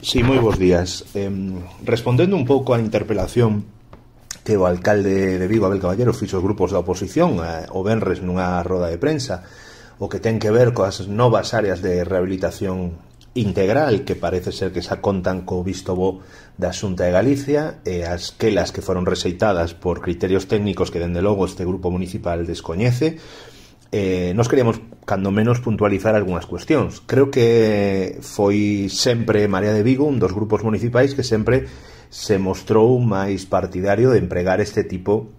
Sí, moi bons días. Eh, respondendo un pouco á interpelación que o alcalde de Vigo, Abel Caballero, fixo os grupos da oposición eh, o Benres nunha roda de prensa o que ten que ver coas novas áreas de rehabilitación integral que parece ser que xa contan co visto bo da Xunta de Galicia e as quelas que foron reseitadas por criterios técnicos que dende logo este grupo municipal descoñece eh, nos queríamos cando menos puntualizar algunhas cuestións. Creo que foi sempre Marea de Vigo un dos grupos municipais que sempre se mostrou máis partidario de empregar este tipo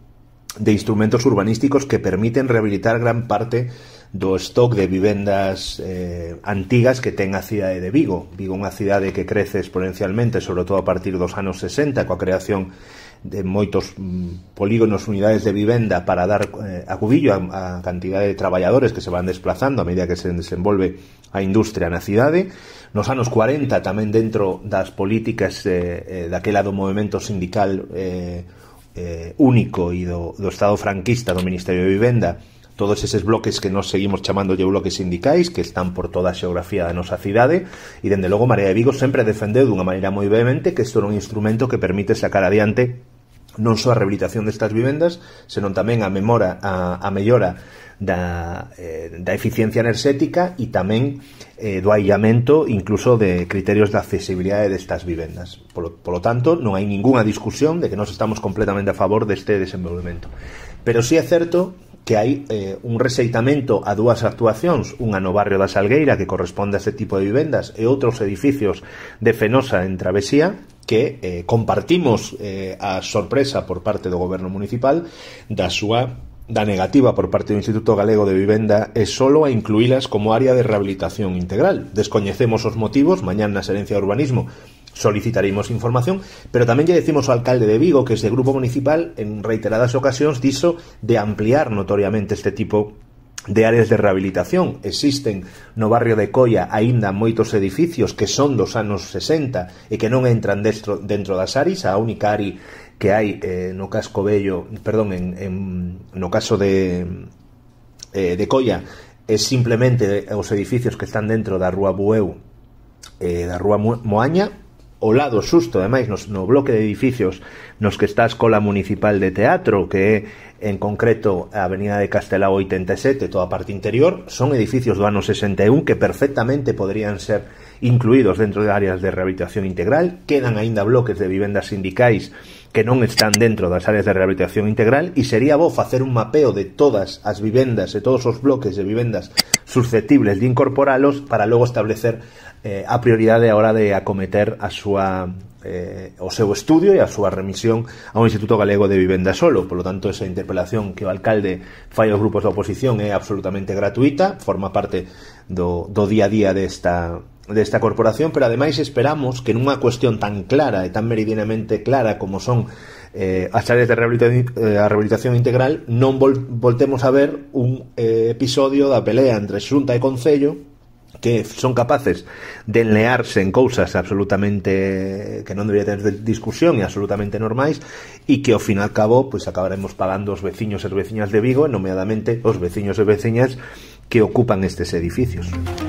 de instrumentos urbanísticos que permiten rehabilitar gran parte do stock de vivendas eh, antigas que ten a cidade de Vigo. Vigo é unha cidade que crece exponencialmente, sobre todo a partir dos anos 60, coa creación de moitos mm, polígonos unidades de vivenda para dar eh, acubillo a, a cantidade de traballadores que se van desplazando a medida que se desenvolve a industria na cidade nos anos 40 tamén dentro das políticas eh, eh, daquela do movimento sindical eh, eh, único e do, do Estado franquista do Ministerio de Vivenda todos eses bloques que nos seguimos chamando de bloques sindicais que están por toda a xeografía da nosa cidade e dende logo Marea de Vigo sempre defendeu dunha maneira moi vehemente que isto era un instrumento que permite sacar adiante non só a rehabilitación destas vivendas, senón tamén a memora a, a mellora da, eh, da eficiencia enerxética e tamén eh, do aillamento incluso de criterios de accesibilidade destas vivendas. Polo, polo tanto, non hai ningunha discusión de que nós estamos completamente a favor deste desenvolvemento. Pero sí é certo que hai eh, un reseitamento a dúas actuacións, unha no barrio da Salgueira que corresponde a este tipo de vivendas e outros edificios de Fenosa en Travesía, que eh, compartimos eh, a sorpresa por parte del Gobierno municipal da súa da negativa por parte del Instituto Galego de Vivienda es solo a incluirlas como área de rehabilitación integral. Descoñecemos los motivos, mañana na Serencia de Urbanismo solicitaremos información, pero también ya decimos al alcalde de Vigo que es de grupo municipal en reiteradas ocasiones, diso de ampliar notoriamente este tipo de de áreas de rehabilitación. Existen no barrio de Coia aínda moitos edificios que son dos anos 60 e que non entran dentro, dentro das áreas. A única área que hai eh, no casco bello, perdón, en, en, no caso de, eh, de Coia, é simplemente os edificios que están dentro da Rúa Bueu e eh, da Rúa Moaña, o lado susto, ademais, nos, no bloque de edificios nos que está a Escola Municipal de Teatro, que é, en concreto, a Avenida de Castelao 87, toda a parte interior, son edificios do ano 61 que perfectamente poderían ser incluídos dentro de áreas de rehabilitación integral, quedan aínda bloques de vivendas sindicais que non están dentro das áreas de rehabilitación integral e sería bo facer un mapeo de todas as vivendas e todos os bloques de vivendas susceptibles de incorporalos para logo establecer eh, a prioridade a hora de acometer a súa eh, o seu estudio e a súa remisión ao Instituto Galego de Vivenda Solo. Por lo tanto, esa interpelación que o alcalde fai aos grupos da oposición é absolutamente gratuita, forma parte do, do día a día desta, desta corporación, pero ademais esperamos que nunha cuestión tan clara e tan meridianamente clara como son eh, as áreas de rehabilitación, eh, a rehabilitación integral, non vol voltemos a ver un eh, episodio da pelea entre Xunta e Concello que son capaces de enlearse en cousas absolutamente que non debería ter discusión e absolutamente normais e que ao final cabo pois pues, acabaremos pagando os veciños e as veciñas de Vigo e nomeadamente os veciños e veciñas que ocupan estes edificios. Música